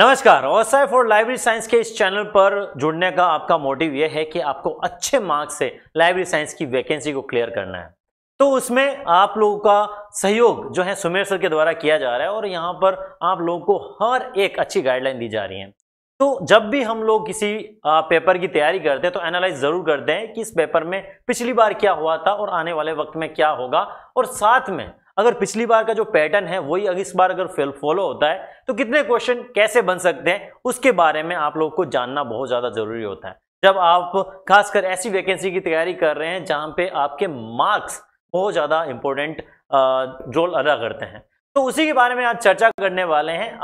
नमस्कार OSI for library science के इस चैनल पर जुड़ने का आपका मोटिव यह है कि आपको अच्छे मार्क्स से लाइब्रेरी साइंस की वैकेंसी को क्लियर करना है तो उसमें आप लोगों का सहयोग जो है सुमेर सर के द्वारा किया जा रहा है और यहाँ पर आप लोगों को हर एक अच्छी गाइडलाइन दी जा रही है तो जब भी हम लोग किसी पेपर की तैयारी करते हैं तो एनालाइज ज़रूर करते हैं कि इस पेपर में पिछली बार क्या हुआ था और आने वाले वक्त में क्या होगा और साथ में अगर पिछली बार का जो पैटर्न है वही इस बार अगर फॉलो होता है तो कितने क्वेश्चन कैसे बन सकते हैं उसके बारे में आप लोग को जानना बहुत ज़्यादा ज़रूरी होता है जब आप खासकर ऐसी वैकेंसी की तैयारी कर रहे हैं जहाँ पे आपके मार्क्स बहुत ज़्यादा इम्पोर्टेंट रोल अदा करते हैं तो उसी के बारे में आज चर्चा करने वाले हैं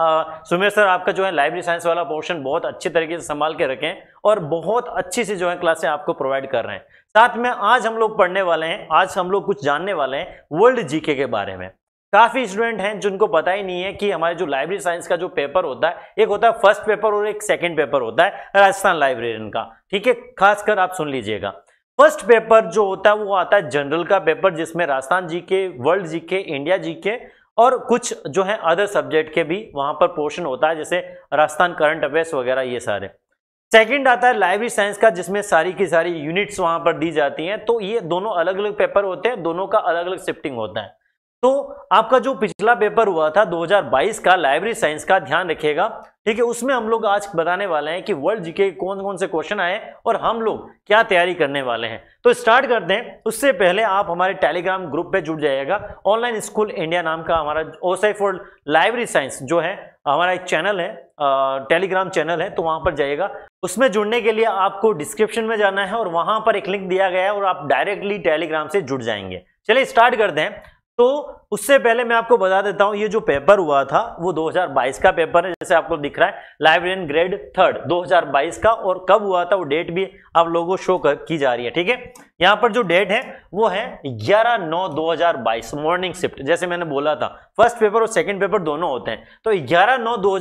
सुमेर सर आपका जो है लाइब्रेरी साइंस वाला पोर्शन बहुत अच्छे तरीके से संभाल के रखें और बहुत अच्छी से जो है क्लासे आपको प्रोवाइड कर रहे हैं साथ में आज हम लोग पढ़ने वाले हैं आज हम लोग कुछ जानने वाले हैं वर्ल्ड जीके के बारे में काफ़ी स्टूडेंट हैं जिनको पता ही नहीं है कि हमारे जो लाइब्रेरी साइंस का जो पेपर होता है एक होता है फर्स्ट पेपर और एक सेकंड पेपर होता है राजस्थान लाइब्रेरियन का ठीक है खासकर आप सुन लीजिएगा फर्स्ट पेपर जो होता है वो आता है जनरल का पेपर जिसमें राजस्थान जी के वर्ल्ड जी के इंडिया जी के और कुछ जो है अदर सब्जेक्ट के भी वहां पर पोर्शन होता है जैसे राजस्थान करंट अफेयर्स वगैरह ये सारे सेकेंड आता है लाइब्रेरी साइंस का जिसमें सारी की सारी यूनिट्स वहां पर दी जाती हैं तो ये दोनों अलग अलग पेपर होते हैं दोनों का अलग अलग शिफ्टिंग होता है तो आपका जो पिछला पेपर हुआ था 2022 का लाइब्रेरी साइंस का ध्यान रखिएगा ठीक है उसमें हम लोग आज बताने वाले हैं कि वर्ल्ड जीके कौन कौन से क्वेश्चन आए और हम लोग क्या तैयारी करने वाले हैं तो स्टार्ट करते हैं उससे पहले आप हमारे टेलीग्राम ग्रुप पे जुड़ जाइएगा ऑनलाइन स्कूल इंडिया नाम का हमारा ओसाई फॉर लाइब्रेरी साइंस जो है हमारा एक चैनल है टेलीग्राम चैनल है तो वहां पर जाइएगा उसमें जुड़ने के लिए आपको डिस्क्रिप्शन में जाना है और वहां पर एक लिंक दिया गया है और आप डायरेक्टली टेलीग्राम से जुड़ जाएंगे चलिए स्टार्ट करते हैं तो उससे पहले मैं आपको बता देता हूं ये जो पेपर हुआ था वो 2022 का पेपर है जैसे आपको दिख रहा है लाइब्रेरियन ग्रेड थर्ड 2022 का और कब हुआ था वो डेट भी आप लोगों को शो कर, की जा रही है ठीक है यहां पर जो डेट है वो है 11 नौ 2022 मॉर्निंग शिफ्ट जैसे मैंने बोला था फर्स्ट पेपर और सेकेंड पेपर दोनों होते हैं तो ग्यारह नौ दो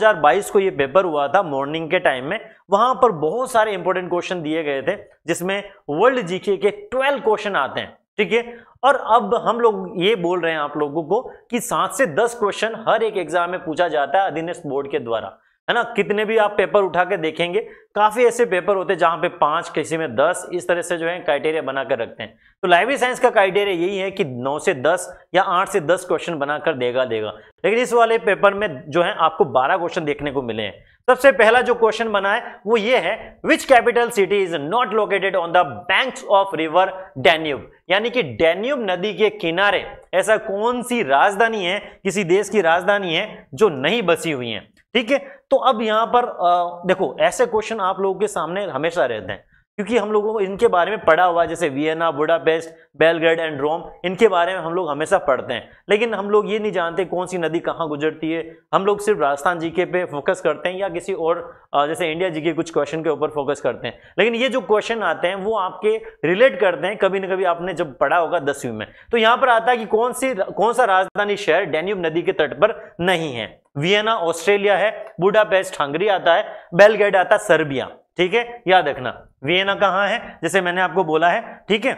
को ये पेपर हुआ था मॉर्निंग के टाइम में वहां पर बहुत सारे इंपॉर्टेंट क्वेश्चन दिए गए थे जिसमें वर्ल्ड जीके के ट्वेल्व क्वेश्चन आते हैं ठीक है और अब हम लोग ये बोल रहे हैं आप लोगों को कि सात से दस क्वेश्चन हर एक एग्जाम में पूछा जाता है अधीनस्थ बोर्ड के द्वारा है ना कितने भी आप पेपर उठा के देखेंगे काफी ऐसे पेपर होते हैं जहां पे पांच किसी में दस इस तरह से जो है क्राइटेरिया बनाकर रखते हैं तो लाइब्रेरी साइंस का क्राइटेरिया यही है कि नौ से दस या आठ से दस क्वेश्चन बनाकर देगा देगा लेकिन इस वाले पेपर में जो है आपको बारह क्वेश्चन देखने को मिले हैं सबसे पहला जो क्वेश्चन बना है वो ये है which capital city is not located on the bank of river Danube यानी कि डेन्यूब नदी के किनारे ऐसा कौन सी राजधानी है किसी देश की राजधानी है जो नहीं बसी हुई है ठीक है तो अब यहां पर आ, देखो ऐसे क्वेश्चन आप लोगों के सामने हमेशा रहते हैं क्योंकि हम लोगों को इनके बारे में पढ़ा हुआ जैसे Vienna Budapest Belgrade and Rome इनके बारे में हम लोग हमेशा पढ़ते हैं लेकिन हम लोग ये नहीं जानते कौन सी नदी कहाँ गुजरती है हम लोग सिर्फ राजस्थान जीके पे फोकस करते हैं या किसी और जैसे इंडिया जीके कुछ क्वेश्चन के ऊपर फोकस करते हैं लेकिन ये जो क्वेश्चन आते हैं वो आपके रिलेट करते हैं कभी ना कभी आपने जब पढ़ा होगा दसवीं में तो यहाँ पर आता है कि कौन सी कौन सा राजधानी शहर डेन्यूब नदी के तट पर नहीं है वियना ऑस्ट्रेलिया है बुडापेस्ट हंगरी आता है बेलगेड आता है सर्बिया ठीक है याद रखना वियना कहाँ है जैसे मैंने आपको बोला है ठीक है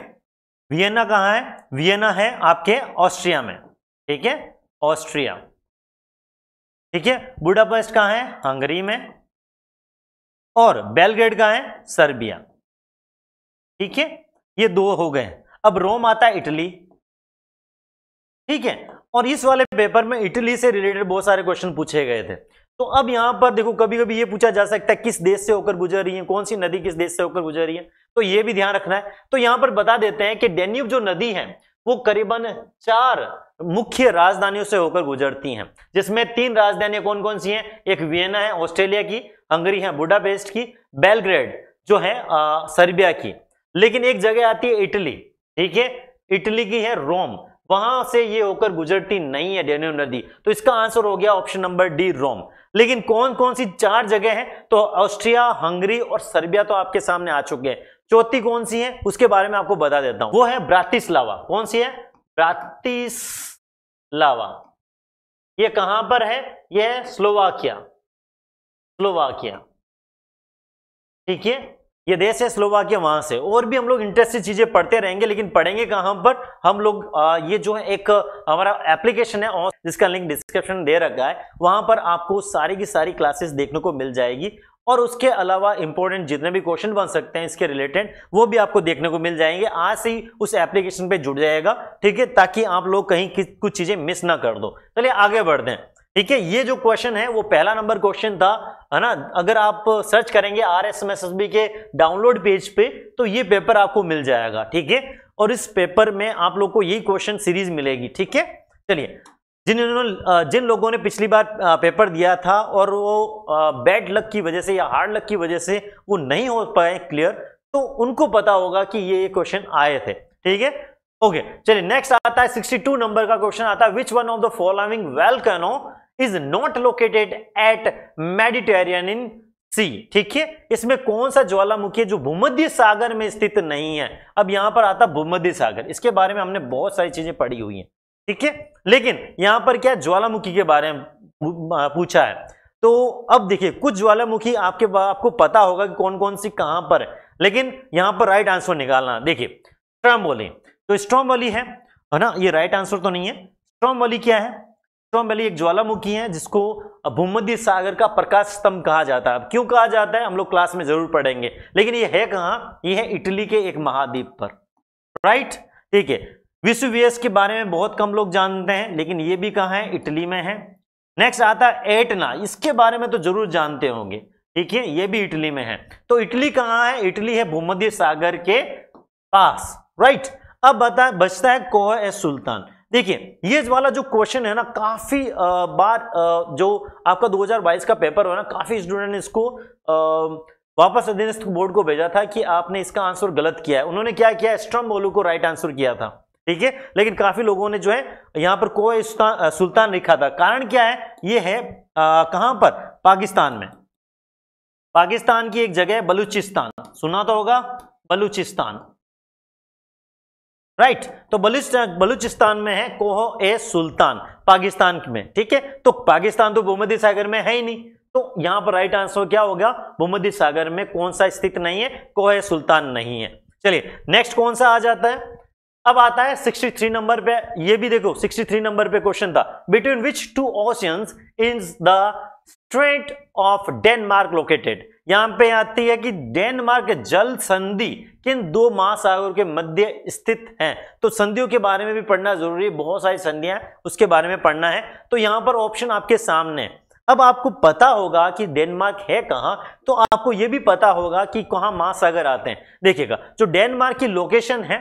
वियना कहाँ है वियना है आपके ऑस्ट्रिया में ठीक है ऑस्ट्रिया ठीक है बुडापेस्ट कहाँ है हंगरी में और बेलग्रेड कहाँ है सर्बिया ठीक है ये दो हो गए अब रोम आता है इटली ठीक है और इस वाले पेपर में इटली से रिलेटेड बहुत सारे क्वेश्चन पूछे गए थे तो अब यहां पर देखो कभी कभी ये पूछा जा सकता है किस देश से होकर गुजर रही है कौन सी नदी किस देश से होकर गुजर रही है तो ये भी ध्यान रखना है तो यहां पर बता देते हैं कि डेन्यूब जो नदी है वो करीबन चार मुख्य राजधानियों से होकर गुजरती हैं जिसमें तीन राजधानियां कौन कौन सी हैं एक वियना है ऑस्ट्रेलिया की हंगरी है बुडापेस्ट की बेलग्रेड जो है सर्बिया की लेकिन एक जगह आती है इटली ठीक है इटली की है रोम वहां से ये होकर गुजरती नहीं है डेन्यू नदी तो इसका आंसर हो गया ऑप्शन नंबर डी रोम लेकिन कौन कौन सी चार जगह है तो ऑस्ट्रिया हंगरी और सर्बिया तो आपके सामने आ चुके हैं चौथी कौन सी है उसके बारे में आपको बता देता हूं वो है ब्राटिस्लावा कौन सी है ब्राटिस्लावा ये कहां पर है यह स्लोवाकिया स्लोवाकिया ठीक है ये देश है स्लोवाकिया वहां से और भी हम लोग इंटरेस्टिंग चीजें पढ़ते रहेंगे लेकिन पढ़ेंगे कहां पर हम लोग ये जो है एक हमारा एप्लीकेशन है और जिसका लिंक डिस्क्रिप्शन दे रखा है वहां पर आपको सारी की सारी क्लासेस देखने को मिल जाएगी और उसके अलावा इंपॉर्टेंट जितने भी क्वेश्चन बन सकते हैं इसके रिलेटेड वो भी आपको देखने को मिल जाएंगे आज से ही उस एप्लीकेशन पे जुड़ जाएगा ठीक है ताकि आप लोग कहीं कुछ चीजें मिस ना कर दो चलिए आगे बढ़ते हैं ठीक है ये जो क्वेश्चन है वो पहला नंबर क्वेश्चन था है ना अगर आप सर्च करेंगे R S M S S B के डाउनलोड पेज पे तो ये पेपर आपको मिल जाएगा ठीक है और इस पेपर में आप लोग को यही क्वेश्चन सीरीज मिलेगी ठीक है चलिए जिन जिन लोगों ने पिछली बार पेपर दिया था और वो बैड लक की वजह से या हार्ड लक की वजह से वो नहीं हो पाए क्लियर तो उनको पता होगा कि ये क्वेश्चन आए थे ठीक है ओके चलिए नेक्स्ट आता है 62 नंबर का क्वेश्चन आता है which one of the following volcano is not located at Mediterranean sea ठीक है इसमें कौन सा ज्वालामुखी है जो भूमध्य सागर में स्थित नहीं है अब यहां पर आता भूमध्य सागर इसके बारे में हमने बहुत सारी चीजें पढ़ी हुई हैं ठीक है लेकिन यहां पर क्या ज्वालामुखी के बारे में पूछा है तो अब देखिए कुछ ज्वालामुखी आपके आपको पता होगा कि कौन कौन सी कहां पर है लेकिन यहां पर राइट आंसर निकालना देखिए स्ट्रॉम्बोली तो स्ट्रॉम्बोली है ना ये राइट आंसर तो नहीं है स्ट्रॉम्बोली क्या है अष्टम तो वैली एक ज्वालामुखी है जिसको भूमध्य सागर का प्रकाश स्तंभ कहा जाता है क्यों कहा जाता है हम लोग क्लास में जरूर पढ़ेंगे लेकिन ये है कहाँ ये है इटली के एक महाद्वीप पर राइट ठीक है व्यस के बारे में बहुत कम लोग जानते हैं लेकिन ये भी कहां है इटली में है नेक्स्ट आता है एटना इसके बारे में तो जरूर जानते होंगे ठीक है ये भी इटली में है तो इटली कहाँ है इटली है भूमध्य सागर के पास राइट अब बता बचता है कोह ए सुल्तान देखिए ये वाला जो क्वेश्चन है ना काफी बार जो आपका 2022 का पेपर हो ना काफी स्टूडेंट ने इसको वापस अधीनस्थ बोर्ड को भेजा था कि आपने इसका आंसर गलत किया है उन्होंने क्या किया स्ट्रम बोलू को राइट आंसर किया था ठीक है लेकिन काफी लोगों ने जो है यहां पर को सुल्तान लिखा था कारण क्या है ये है कहां पर पाकिस्तान में पाकिस्तान की एक जगह है बलूचिस्तान सुना तो होगा बलूचिस्तान राइट तो बलूचिस्तान में है कोहो ए सुल्तान पाकिस्तान में ठीक है तो पाकिस्तान तो भूमध्य सागर में है ही नहीं तो यहां पर राइट आंसर क्या होगा भूमध्य सागर में कौन सा स्थित नहीं है कोहे सुल्तान नहीं है चलिए नेक्स्ट कौन सा आ जाता है अब आता है 63 नंबर पे ये भी देखो 63 नंबर पे क्वेश्चन था between which two oceans is the strait of Denmark located यहां पे आती है कि डेनमार्क जल संधि किन दो महासागरों के मध्य स्थित है तो संधियों के बारे में भी पढ़ना जरूरी है बहुत सारी संधियां उसके बारे में पढ़ना है तो यहां पर ऑप्शन आपके सामने अब आपको पता होगा कि डेनमार्क है कहाँ तो आपको यह भी पता होगा कि कहाँ महासागर आते हैं देखिएगा जो डेनमार्क की लोकेशन है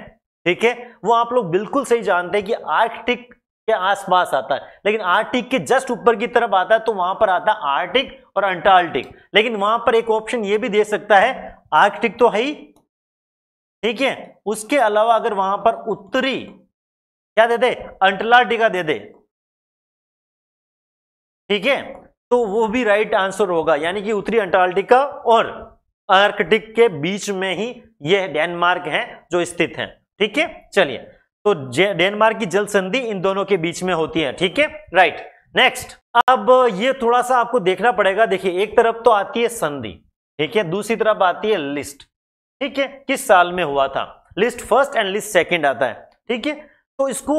ठीक है वो आप लोग बिल्कुल सही जानते हैं कि आर्कटिक के आसपास आता है लेकिन आर्टिक के जस्ट ऊपर की तरफ आता है तो वहां पर आता है आर्टिक और अंटार्टिक लेकिन वहां पर एक ऑप्शन ये भी दे सकता है आर्कटिक तो है ही ठीक है उसके अलावा अगर वहां पर उत्तरी क्या दे दे अंटार्टिका दे दे ठीक है तो वो भी राइट आंसर होगा यानी कि उत्तरी अंटार्टिका और आर्कटिक के बीच में ही यह डेनमार्क है जो स्थित है ठीक है चलिए तो डेनमार्क की जल संधि इन दोनों के बीच में होती है ठीक है राइट नेक्स्ट अब ये थोड़ा सा आपको देखना पड़ेगा देखिए एक तरफ तो आती है संधि ठीक है दूसरी तरफ आती है लिस्ट ठीक है किस साल में हुआ था list first and list second आता है ठीक है तो इसको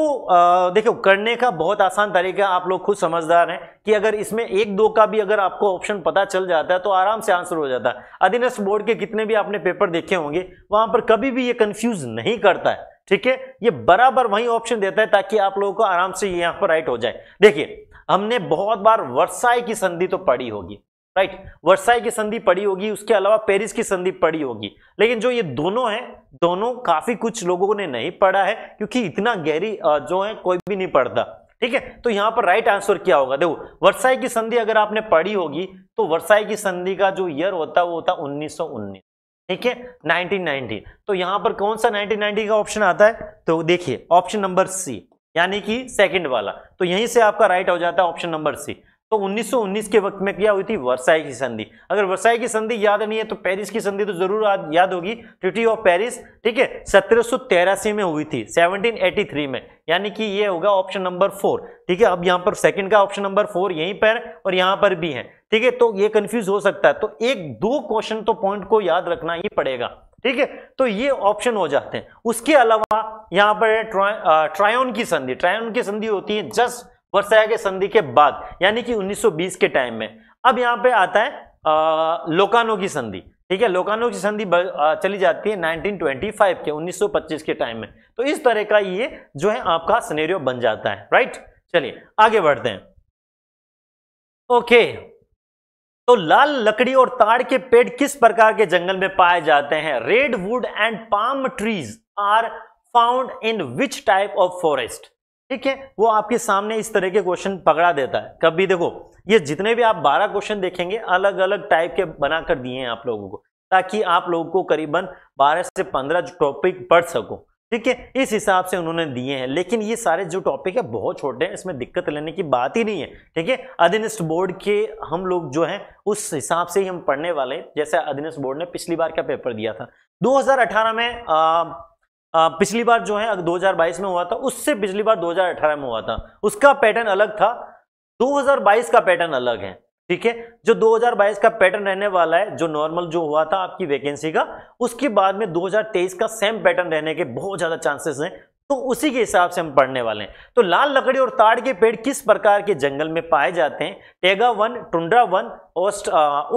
देखो करने का बहुत आसान तरीका आप लोग खुद समझदार हैं कि अगर इसमें एक दो का भी अगर आपको ऑप्शन पता चल जाता है तो आराम से आंसर हो जाता है अधीनस्थ बोर्ड के कितने भी आपने पेपर देखे होंगे वहां पर कभी भी ये कंफ्यूज नहीं करता है ठीक है ये बराबर वही ऑप्शन देता है ताकि आप लोगों को आराम से यहां पर राइट हो जाए देखिए हमने बहुत बार वर्षाई की संधि तो पढ़ी होगी राइट वर्षाई की संधि पड़ी होगी उसके अलावा पेरिस की संधि पड़ी होगी लेकिन जो ये दोनों हैं दोनों काफी कुछ लोगों ने नहीं पढ़ा है क्योंकि इतना गहरी जो है कोई भी नहीं पढ़ता ठीक है तो यहां पर राइट आंसर क्या होगा देखो वर्षाई की संधि अगर आपने पढ़ी होगी तो वर्षाई की संधि का जो ईयर होता है वो होता उन्नीस सौ उन्नीस ठीक है 1990 तो यहां पर कौन सा 1990 का ऑप्शन आता है तो देखिए ऑप्शन नंबर सी यानी कि सेकंड वाला तो यहीं से आपका राइट हो जाता है ऑप्शन नंबर सी तो 1919 के वक्त में क्या हुई थी वर्साई की संधि अगर वर्साई की संधि याद नहीं है तो पेरिस की संधि तो जरूर याद होगी ट्रिटी ऑफ पेरिस ठीक है सत्रह में हुई थी 1783 में यानी कि ये होगा ऑप्शन नंबर फोर ठीक है अब यहां पर सेकंड का ऑप्शन नंबर फोर यहीं पर और यहां पर भी है ठीक है तो ये कंफ्यूज हो सकता है तो एक दो क्वेश्चन तो पॉइंट को याद रखना ही पड़ेगा ठीक है तो ये ऑप्शन हो जाते हैं उसके अलावा यहां पर ट्रायन की संधि ट्रायन की संधि होती है जस्ट वर्षाया के संधि के बाद यानी कि 1920 के टाइम में अब यहाँ पे आता है लोकानो की संधि ठीक है लोकानो की संधि चली जाती है 1925 के 1925 के टाइम में तो इस तरह का ये जो है आपका सिनेरियो बन जाता है राइट चलिए आगे बढ़ते हैं ओके तो लाल लकड़ी और ताड़ के पेड़ किस प्रकार के जंगल में पाए जाते हैं redwood and palm trees are found in which type of forest ठीक है वो आपके सामने इस तरह के क्वेश्चन पकड़ा देता है कभी देखो ये जितने भी आप बारह क्वेश्चन देखेंगे अलग अलग टाइप के बनाकर दिए हैं आप लोगों को ताकि आप लोगों को करीबन बारह से पंद्रह टॉपिक पढ़ सको ठीक है इस हिसाब से उन्होंने दिए हैं लेकिन ये सारे जो टॉपिक है बहुत छोटे हैं इसमें दिक्कत लेने की बात ही नहीं है ठीक है अधीनस्थ बोर्ड के हम लोग जो है उस हिसाब से ही हम पढ़ने वाले जैसे अधीनस्थ बोर्ड ने पिछली बार का पेपर दिया था 2018 में आ, पिछली बार जो है 2022 में हुआ था उससे पिछली बार 2018 में हुआ था उसका पैटर्न अलग था 2022 का पैटर्न अलग है ठीक है जो 2022 का पैटर्न रहने वाला है जो नॉर्मल जो हुआ था आपकी वैकेंसी का उसके बाद में 2023 का सेम पैटर्न रहने के बहुत ज्यादा चांसेस हैं तो उसी के हिसाब से हम पढ़ने वाले हैं तो लाल लकड़ी और ताड़ के पेड़ किस प्रकार के जंगल में पाए जाते हैं टेगा वन टुंड्रा वन ओस्ट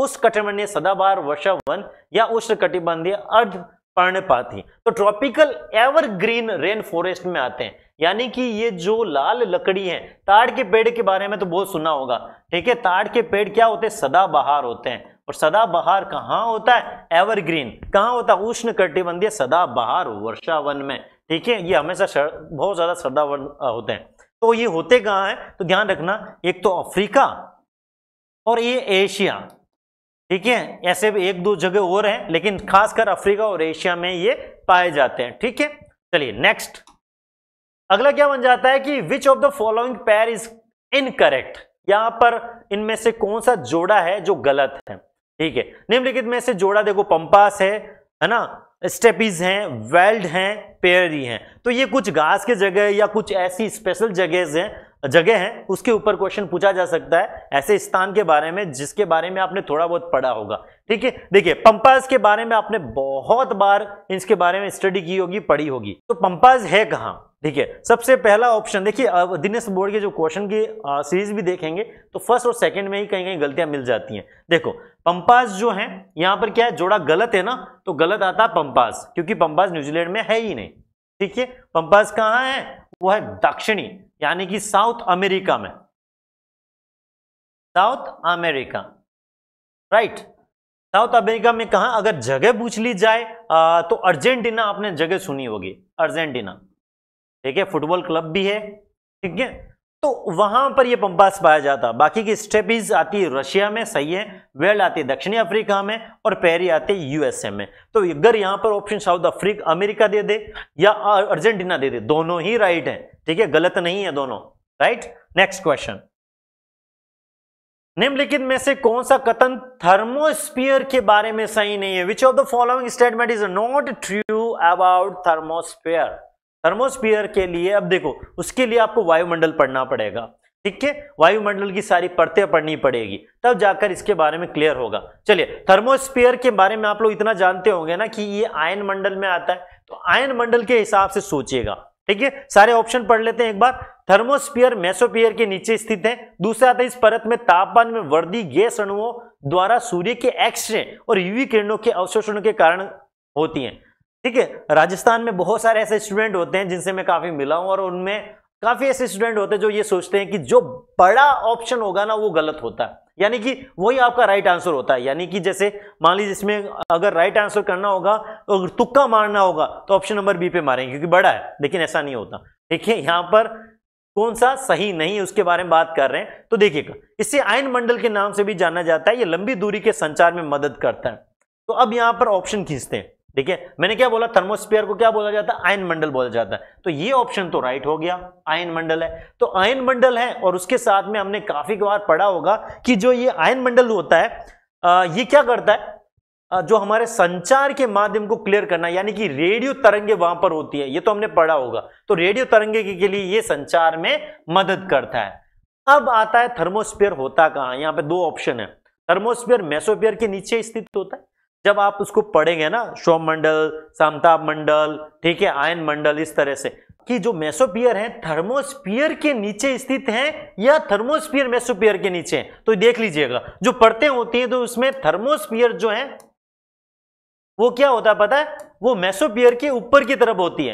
उष्ण कटिबंधीय सदाबार वर्षा वन या उष्ण कटिबंधीय अर्ध पर्णपाती तो ट्रॉपिकल एवरग्रीन रेन फॉरेस्ट में आते हैं यानी कि ये जो लाल लकड़ी है ताड़ के पेड़ के बारे में तो बहुत सुना होगा ठीक है ताड़ के पेड़ क्या होते हैं सदाबहार होते हैं और सदाबहार कहाँ होता है एवरग्रीन कहाँ होता है उष्ण कटिबंधीय सदाबहार वर्षावन में ठीक है ये हमेशा बहुत ज़्यादा सदावन होते हैं तो ये होते कहाँ है तो ध्यान रखना एक तो अफ्रीका और ये एशिया ठीक है ऐसे भी एक दो जगह और हैं लेकिन खासकर अफ्रीका और एशिया में ये पाए जाते हैं ठीक है चलिए नेक्स्ट अगला क्या बन जाता है कि which of the following pair is incorrect यहां पर इनमें से कौन सा जोड़ा है जो गलत है ठीक है निम्नलिखित में से जोड़ा देखो पंपास है है ना स्टेपीज हैं वेल्ड हैं पेयरी हैं तो ये कुछ घास के जगह या कुछ ऐसी स्पेशल जगह हैं जगह है उसके ऊपर क्वेश्चन पूछा जा सकता है ऐसे स्थान के बारे में जिसके बारे में आपने थोड़ा बहुत पढ़ा होगा ठीक है देखिए पंपास के बारे में आपने बहुत बार इसके बारे में स्टडी की होगी पढ़ी होगी तो पंपास है कहाँ ठीक है सबसे पहला ऑप्शन देखिए अब दिनेश बोर्ड के जो क्वेश्चन की सीरीज भी देखेंगे तो फर्स्ट और सेकंड में ही कहीं कहीं गलतियां मिल जाती हैं देखो पंपास जो है यहां पर क्या है जोड़ा गलत है ना तो गलत आता पंपास क्योंकि पंपास न्यूजीलैंड में है ही नहीं ठीक है पंपास कहाँ है वो है दक्षिणी यानी कि साउथ अमेरिका में South America right South America में कहा अगर जगह पूछ ली जाए आ, तो अर्जेंटीना आपने जगह सुनी होगी अर्जेंटीना ठीक है फुटबॉल क्लब भी है ठीक है तो वहां पर यह पंपास पाया जाता बाकी की स्टेपीज आती है रशिया में सही है वेल आती है दक्षिणी अफ्रीका में और पेरी आते यूएसए में तो अगर यहां पर ऑप्शन साउथ अफ्रीका अमेरिका दे दे या अर्जेंटीना दे दे दोनों ही राइट है ठीक है गलत नहीं है दोनों राइट नेक्स्ट क्वेश्चन निम्नलिखित में से कौन सा कथन थर्मोस्पियर के बारे में सही नहीं है which of the following statement is not true about thermosphere thermosphere के लिए अब देखो उसके लिए आपको वायुमंडल पढ़ना पड़ेगा ठीक है वायुमंडल की सारी परतें पढ़नी पड़ेगी तब जाकर इसके बारे में क्लियर होगा चलिए थर्मोस्फीयर के बारे में आप लोग इतना जानते होंगे ना कि ये आयन मंडल में आता है तो आयन मंडल के हिसाब से सोचिएगा ठीक है सारे ऑप्शन पढ़ लेते हैं एक बार थर्मोस्फीयर मेसोपियर के नीचे स्थित है दूसरा आता है इस परत में तापमान में वर्दी गैस अणुओं द्वारा सूर्य के एक्सरे और यूवी किरणों के अवशोषण के कारण होती है ठीक है राजस्थान में बहुत सारे ऐसे स्टूडेंट होते हैं जिनसे मैं काफी मिला हूं और उनमें काफी ऐसे स्टूडेंट होते हैं जो ये सोचते हैं कि जो बड़ा ऑप्शन होगा ना वो गलत होता है यानी कि वही आपका राइट आंसर होता है यानी कि जैसे मान लीजिए इसमें अगर राइट आंसर करना होगा तो अगर तुक्का मारना होगा तो ऑप्शन नंबर बी पे मारेंगे क्योंकि बड़ा है लेकिन ऐसा नहीं होता ठीक है यहां पर कौन सा सही नहीं उसके बारे में बात कर रहे हैं तो देखिएगा इससे आयन मंडल के नाम से भी जाना जाता है ये लंबी दूरी के संचार में मदद करता है तो अब यहां पर ऑप्शन खींचते हैं ठीक है मैंने क्या बोला थर्मोस्फीयर को क्या बोला जाता है आयन मंडल बोला जाता है तो ये ऑप्शन तो राइट हो गया आयन मंडल है तो आयन मंडल है और उसके साथ में हमने काफी बार पढ़ा होगा कि जो ये आयन मंडल होता है आ, ये क्या करता है जो हमारे संचार के माध्यम को क्लियर करना यानी कि रेडियो तरंगे वहां पर होती है ये तो हमने पढ़ा होगा तो रेडियो तरंगे के लिए ये संचार में मदद करता है अब आता है थर्मोस्फीयर होता कहां यहां पे दो ऑप्शन है थर्मोस्फीयर मेसोपियर के नीचे स्थित होता है जब आप उसको पढ़ेंगे ना शोम मंडल समताप मंडल ठीक है आयन मंडल इस तरह से कि जो मेसोपियर है थर्मोस्पियर के नीचे स्थित है या थर्मोस्पियर मेसोपियर के नीचे है तो देख लीजिएगा जो पढ़ते होती है तो उसमें थर्मोस्पियर जो है वो क्या होता है पता है वो मेसोपियर के ऊपर की तरफ होती है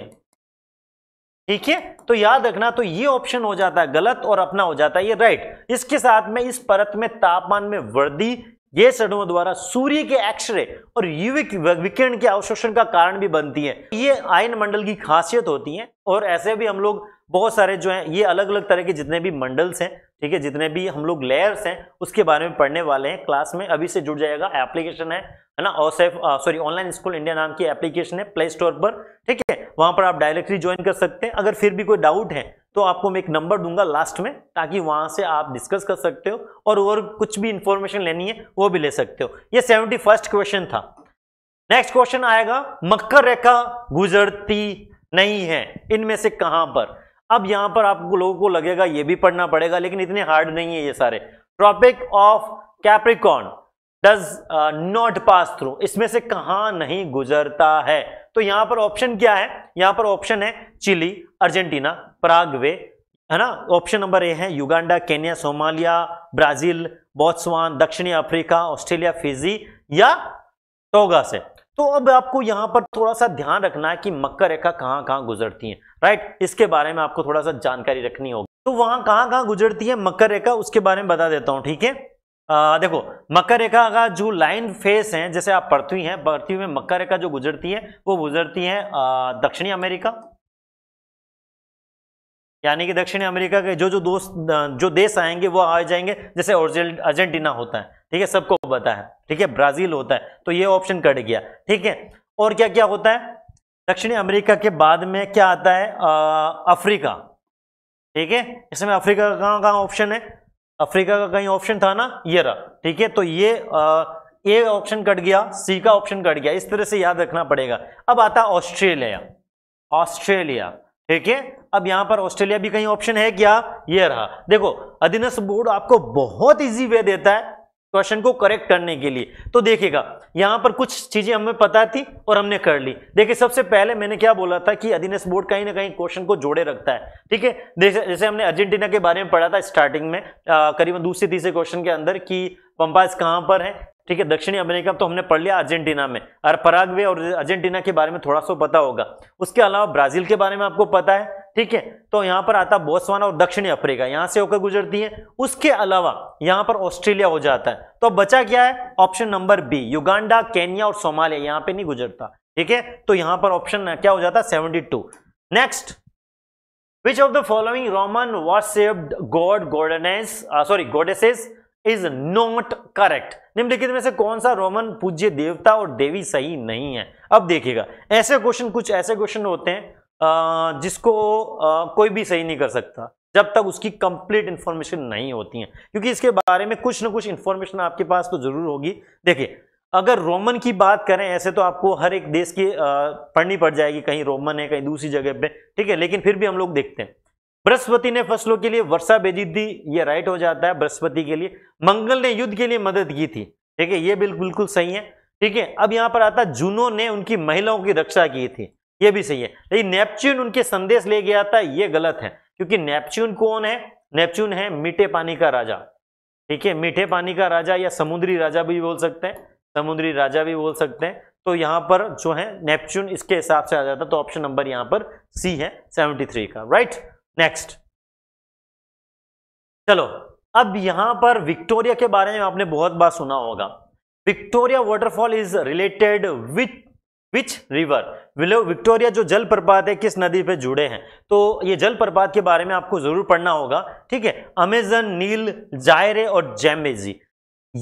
ठीक है तो याद रखना तो ये ऑप्शन हो जाता है गलत और अपना हो जाता है ये राइट इसके साथ में इस परत में तापमान में वृद्धि ये सड़ों द्वारा सूर्य के एक्सरे और युविक विकिरण के अवशोषण का कारण भी बनती है ये आयन मंडल की खासियत होती है और ऐसे भी हम लोग बहुत सारे जो हैं ये अलग अलग तरह के जितने भी मंडल्स हैं ठीक है जितने भी हम लोग लेयर्स हैं उसके बारे में पढ़ने वाले हैं क्लास में अभी से जुड़ जाएगा एप्लीकेशन है ना ऑसेफ सॉरी ऑनलाइन स्कूल इंडिया नाम की एप्लीकेशन है प्ले स्टोर पर ठीक है वहां पर आप डायरेक्टली ज्वाइन कर सकते हैं अगर फिर भी कोई डाउट है तो आपको मैं एक नंबर दूंगा लास्ट में ताकि वहां से आप डिस्कस कर सकते हो और और कुछ भी इंफॉर्मेशन लेनी है वो भी ले सकते हो ये सेवेंटी फर्स्ट क्वेश्चन था नेक्स्ट क्वेश्चन आएगा मकर रेखा गुजरती नहीं है इनमें से कहां पर अब यहां पर आप लोगों को लगेगा ये भी पढ़ना पड़ेगा लेकिन इतने हार्ड नहीं है ये सारे tropic of Capricorn does not pass through इसमें से कहा नहीं गुजरता है तो यहां पर ऑप्शन क्या है यहां पर ऑप्शन है चिली अर्जेंटीना प्रागवे है ना ऑप्शन नंबर ए है Uganda Kenya Somalia Brazil Botswana दक्षिणी अफ्रीका ऑस्ट्रेलिया फिजी या टोगा से तो अब आपको यहां पर थोड़ा सा ध्यान रखना है कि मकर रेखा कहां कहां गुजरती है राइट इसके बारे में आपको थोड़ा सा जानकारी रखनी होगी तो वहां कहां कहां गुजरती है मकर रेखा उसके बारे में बता देता हूं ठीक है आ, देखो मकर रेखा का जो लाइन फेस है जैसे आप पृथ्वी हैं पृथ्वी में मकर रेखा जो गुजरती है वो गुजरती है दक्षिणी अमेरिका यानी कि दक्षिणी अमेरिका के जो जो दोस्त जो देश आएंगे वो आ जाएंगे जैसे अर्जेंटीना होता है ठीक है सबको पता है ठीक है ब्राजील होता है तो ये ऑप्शन कट गया ठीक है और क्या क्या होता है दक्षिणी अमेरिका के बाद में क्या आता है अफ्रीका ठीक है इसमें अफ्रीका का कहाँ ऑप्शन है अफ्रीका का कहीं ऑप्शन था ना ये रहा ठीक है तो ये आ, ए ऑप्शन कट गया सी का ऑप्शन कट गया इस तरह से याद रखना पड़ेगा अब आता ऑस्ट्रेलिया ऑस्ट्रेलिया ठीक है अब यहां पर ऑस्ट्रेलिया भी कहीं ऑप्शन है क्या ये रहा देखो अधीनस्थ बोर्ड आपको बहुत इजी वे देता है क्वेश्चन को करेक्ट करने के लिए तो देखिएगा यहाँ पर कुछ चीज़ें हमें पता थी और हमने कर ली देखिए सबसे पहले मैंने क्या बोला था कि अधीनस्थ बोर्ड कहीं ना कहीं क्वेश्चन को जोड़े रखता है ठीक है जैसे जैसे हमने अर्जेंटीना के बारे में पढ़ा था स्टार्टिंग में करीबन दूसरे तीसरे क्वेश्चन के अंदर कि पंपास कहाँ पर है ठीक है दक्षिणी अमेरिका तो हमने पढ़ लिया अर्जेंटीना में और पराग्वे और अर्जेंटीना के बारे में थोड़ा सा पता होगा उसके अलावा ब्राज़ील के बारे में आपको पता है ठीक है तो यहां पर आता बोस्वाना और दक्षिणी अफ्रीका यहां से होकर गुजरती है उसके अलावा यहां पर ऑस्ट्रेलिया हो जाता है तो बचा क्या है option number B Uganda Kenya और सोमालिया यहां पे नहीं गुजरता ठीक है तो यहां पर ऑप्शन क्या हो जाता है next which of the following Roman what god goddess sorry goddesses is not correct निम्नलिखित में से कौन सा रोमन पूज्य देवता और देवी सही नहीं है अब देखिएगा ऐसे क्वेश्चन कुछ ऐसे क्वेश्चन होते हैं जिसको कोई भी सही नहीं कर सकता जब तक उसकी कंप्लीट इन्फॉर्मेशन नहीं होती है क्योंकि इसके बारे में कुछ ना कुछ इन्फॉर्मेशन आपके पास तो जरूर होगी देखिए अगर रोमन की बात करें ऐसे तो आपको हर एक देश की पढ़नी पड़ जाएगी कहीं रोमन है कहीं दूसरी जगह पे ठीक है लेकिन फिर भी हम लोग देखते हैं बृहस्पति ने फसलों के लिए वर्षा भेजी थी ये राइट हो जाता है बृहस्पति के लिए मंगल ने युद्ध के लिए मदद की थी ठीक है ये बिल्कुल सही है ठीक है अब यहाँ पर आता जूनो ने उनकी महिलाओं की रक्षा की थी ये भी सही है लेकिन नेपच्यून उनके संदेश ले गया था ये गलत है क्योंकि नेपच्यून कौन है नेपच्यून है मीठे पानी का राजा ठीक है मीठे पानी का राजा या समुद्री राजा भी बोल सकते हैं समुद्री राजा भी बोल सकते हैं तो यहां पर जो है नेपच्यून इसके हिसाब से आ जाता तो ऑप्शन नंबर यहां पर सी है 73 का राइट नेक्स्ट चलो अब यहां पर विक्टोरिया के बारे में आपने बहुत बार सुना होगा Victoria waterfall is related with which river विलो विक्टोरिया जो जल प्रपात है किस नदी पे जुड़े हैं तो ये जल प्रपात के बारे में आपको जरूर पढ़ना होगा ठीक है अमेजन नील जायरे और जैमेजी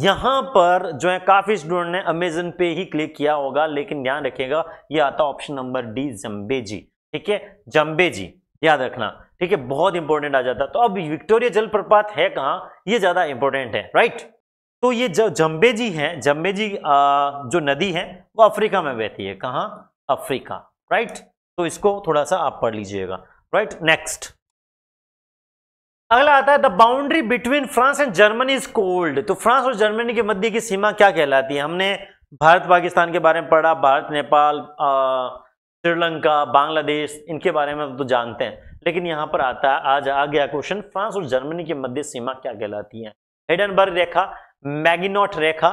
यहां पर जो है काफी स्टूडेंट ने अमेजन पे ही क्लिक किया होगा लेकिन ध्यान रखिएगा ये आता ऑप्शन नंबर डी जम्बेजी ठीक है जम्बेजी याद रखना ठीक है बहुत इंपॉर्टेंट आ जाता तो अब विक्टोरिया जलप्रपात है कहाँ ये ज्यादा इंपॉर्टेंट है राइट तो ये जो जम्बे जी जम्बेजी जम्बे जी जो नदी है वो अफ्रीका में बहती है कहाँ अफ्रीका राइट तो इसको थोड़ा सा आप पढ़ लीजिएगा राइट नेक्स्ट अगला आता है the boundary between France and Germany is called तो फ्रांस और जर्मनी के मध्य की सीमा क्या कहलाती है हमने भारत पाकिस्तान के बारे में पढ़ा भारत नेपाल श्रीलंका बांग्लादेश इनके बारे में हम तो जानते हैं लेकिन यहाँ पर आता है आज आ गया क्वेश्चन फ्रांस और जर्मनी के मध्य सीमा क्या कहलाती है हेडनबर्ग रेखा मैगिनोट रेखा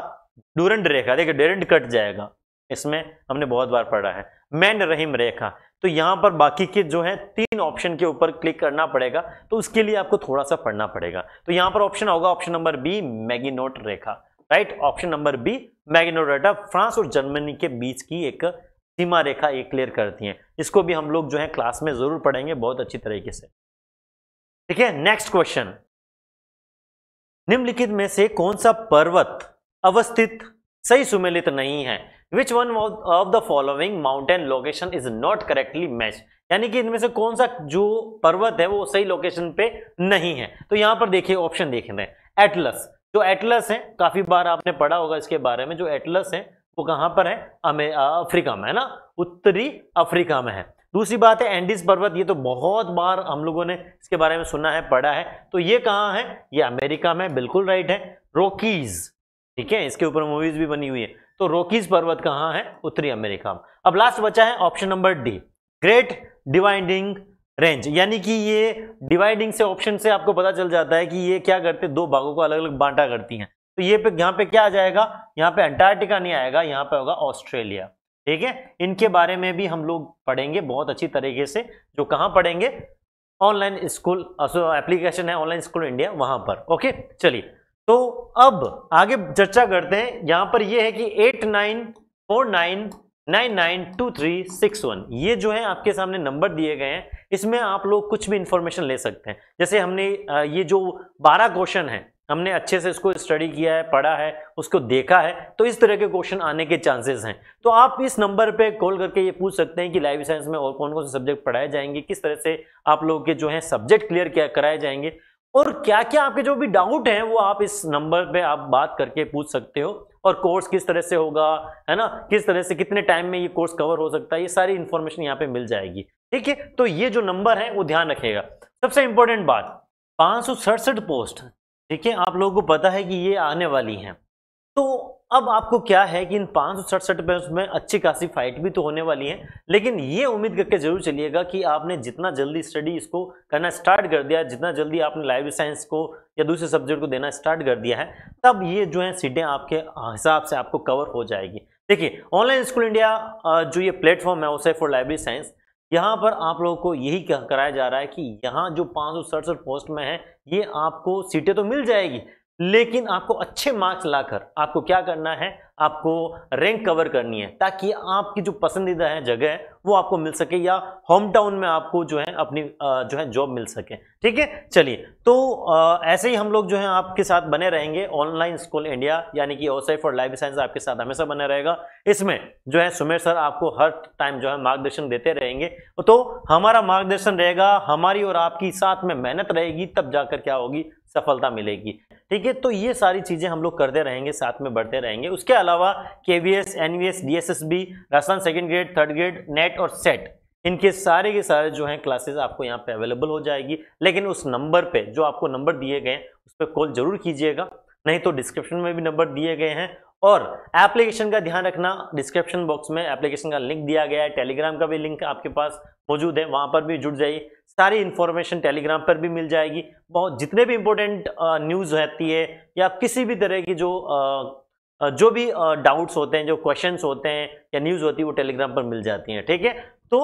डूरेंट रेखा देखिए डेरेंट कट जाएगा इसमें हमने बहुत बार पढ़ा है मैन रहीम रेखा तो यहां पर बाकी के जो है तीन ऑप्शन के ऊपर क्लिक करना पड़ेगा तो उसके लिए आपको थोड़ा सा पढ़ना पड़ेगा तो यहां पर ऑप्शन होगा ऑप्शन नंबर बी मैगिनोट रेखा right option number B Maginot रेखा फ्रांस और जर्मनी के बीच की एक सीमा रेखा एक क्लियर करती है इसको भी हम लोग जो है क्लास में जरूर पढ़ेंगे बहुत अच्छी तरीके से ठीक है नेक्स्ट क्वेश्चन निम्नलिखित में से कौन सा पर्वत अवस्थित सही सुमेलित नहीं है which one of the following mountain location is not correctly match यानी कि इनमें से कौन सा जो पर्वत है वो सही लोकेशन पे नहीं है तो यहाँ पर देखिए ऑप्शन देखे थे एटलस जो एटलस है काफी बार आपने पढ़ा होगा इसके बारे में जो एटलस है वो कहाँ पर है अफ्रीका में है ना उत्तरी अफ्रीका में है दूसरी बात है एंडिस पर्वत ये तो बहुत बार हम लोगों ने इसके बारे में सुना है पढ़ा है तो ये कहाँ है ये अमेरिका में बिल्कुल राइट है रोकीज ठीक है इसके ऊपर मूवीज भी बनी हुई है तो रोकीज पर्वत कहाँ है उत्तरी अमेरिका में अब लास्ट बचा है option number D great dividing range यानी कि ये डिवाइडिंग से ऑप्शन से आपको पता चल जाता है कि ये क्या करते दो भागों को अलग अलग बांटा करती हैं तो ये पे यहाँ पे क्या आ जाएगा यहाँ पे अंटार्कटिका नहीं आएगा यहाँ पे होगा ऑस्ट्रेलिया ठीक है इनके बारे में भी हम लोग पढ़ेंगे बहुत अच्छी तरीके से जो कहाँ पढ़ेंगे ऑनलाइन स्कूल एप्लीकेशन है ऑनलाइन स्कूल इंडिया वहां पर ओके चलिए तो अब आगे चर्चा करते हैं यहां पर यह है कि eight nine four nine nine nine two three six one ये जो है आपके सामने नंबर दिए गए हैं इसमें आप लोग कुछ भी इंफॉर्मेशन ले सकते हैं जैसे हमने ये जो बारह क्वेश्चन है हमने अच्छे से इसको स्टडी किया है पढ़ा है उसको देखा है तो इस तरह के क्वेश्चन आने के चांसेस हैं तो आप इस नंबर पे कॉल करके ये पूछ सकते हैं कि लाइफ साइंस में और कौन कौन से सब्जेक्ट पढ़ाए जाएंगे किस तरह से आप लोगों के जो है सब्जेक्ट क्लियर कराए जाएंगे और क्या क्या आपके जो भी डाउट हैं वो आप इस नंबर पर आप बात करके पूछ सकते हो और कोर्स किस तरह से होगा है ना किस तरह से कितने टाइम में ये कोर्स कवर हो सकता है ये सारी इन्फॉर्मेशन यहाँ पे मिल जाएगी ठीक है तो ये जो नंबर है वो ध्यान रखेगा सबसे इंपॉर्टेंट बात पाँच पोस्ट ठीक है आप लोगों को पता है कि ये आने वाली हैं तो अब आपको क्या है कि इन पाँच सौ सड़सठ रुपये उसमें अच्छी खासी फाइट भी तो होने वाली है लेकिन ये उम्मीद करके जरूर चलिएगा कि आपने जितना जल्दी स्टडी इसको करना स्टार्ट कर दिया जितना जल्दी आपने लाइव साइंस को या दूसरे सब्जेक्ट को देना स्टार्ट कर दिया है तब ये जो है सीटें आपके हिसाब से आपको कवर हो जाएगी देखिए ऑनलाइन स्कूल इंडिया जो ये प्लेटफॉर्म है उसे फॉर लाइब्रेरी साइंस यहाँ पर आप लोगों को यही कराया जा रहा है कि यहाँ जो पाँच सौ सड़सठ पोस्ट में है ये आपको सीटें तो मिल जाएगी लेकिन आपको अच्छे मार्क्स लाकर आपको क्या करना है आपको रैंक कवर करनी है ताकि आपकी जो पसंदीदा है जगह है वो आपको मिल सके या होम टाउन में आपको जो है अपनी जो है जॉब मिल सके ठीक है चलिए तो ऐसे ही हम लोग जो है आपके साथ बने रहेंगे ऑनलाइन स्कूल इंडिया यानी कि ओसाई फॉर लाइफ साइंस आपके साथ हमेशा बने रहेगा इसमें जो है सुमेर सर आपको हर टाइम जो है मार्गदर्शन देते रहेंगे तो हमारा मार्गदर्शन रहेगा हमारी और आपकी साथ में मेहनत रहेगी तब जाकर क्या होगी सफलता मिलेगी ठीक है तो ये सारी चीज़ें हम लोग करते रहेंगे साथ में बढ़ते रहेंगे उसके अलावा K V S N V S D S S B Rajasthan second grade third grade NET और सेट इनके सारे के सारे जो हैं क्लासेस आपको यहाँ पे अवेलेबल हो जाएगी लेकिन उस नंबर पे जो आपको नंबर दिए गए उस पर कॉल जरूर कीजिएगा नहीं तो डिस्क्रिप्शन में भी नंबर दिए गए हैं और एप्लीकेशन का ध्यान रखना डिस्क्रिप्शन बॉक्स में एप्लीकेशन का लिंक दिया गया है टेलीग्राम का भी लिंक आपके पास मौजूद है वहाँ पर भी जुड़ जाइए सारी इन्फॉर्मेशन टेलीग्राम पर भी मिल जाएगी बहुत जितने भी इम्पोर्टेंट न्यूज़ रहती है या किसी भी तरह की जो आ, जो भी डाउट्स होते हैं जो क्वेश्चंस होते हैं या न्यूज़ होती है वो टेलीग्राम पर मिल जाती हैं ठीक है तो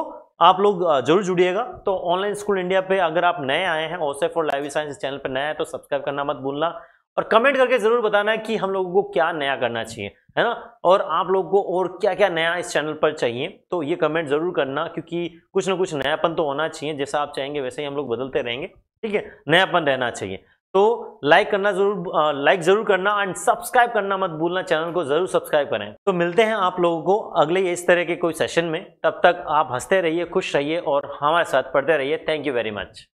आप लोग जरूर जुड़िएगा तो ऑनलाइन स्कूल इंडिया पे अगर आप नए आए हैं ओसे फॉर लाइव साइंस चैनल पर नए हैं तो सब्सक्राइब करना मत भूलना और कमेंट करके ज़रूर बताना है कि हम लोगों को क्या नया करना चाहिए है ना और आप लोगों को और क्या क्या नया इस चैनल पर चाहिए तो ये कमेंट ज़रूर करना क्योंकि कुछ ना कुछ नयापन तो होना चाहिए जैसा आप चाहेंगे वैसे ही हम लोग बदलते रहेंगे ठीक है नयापन रहना चाहिए तो लाइक करना जरूर लाइक जरूर करना एंड सब्सक्राइब करना मत भूलना चैनल को जरूर सब्सक्राइब करें तो मिलते हैं आप लोगों को अगले इस तरह के कोई सेशन में तब तक आप हंसते रहिए खुश रहिए और हमारे साथ पढ़ते रहिए थैंक यू वेरी मच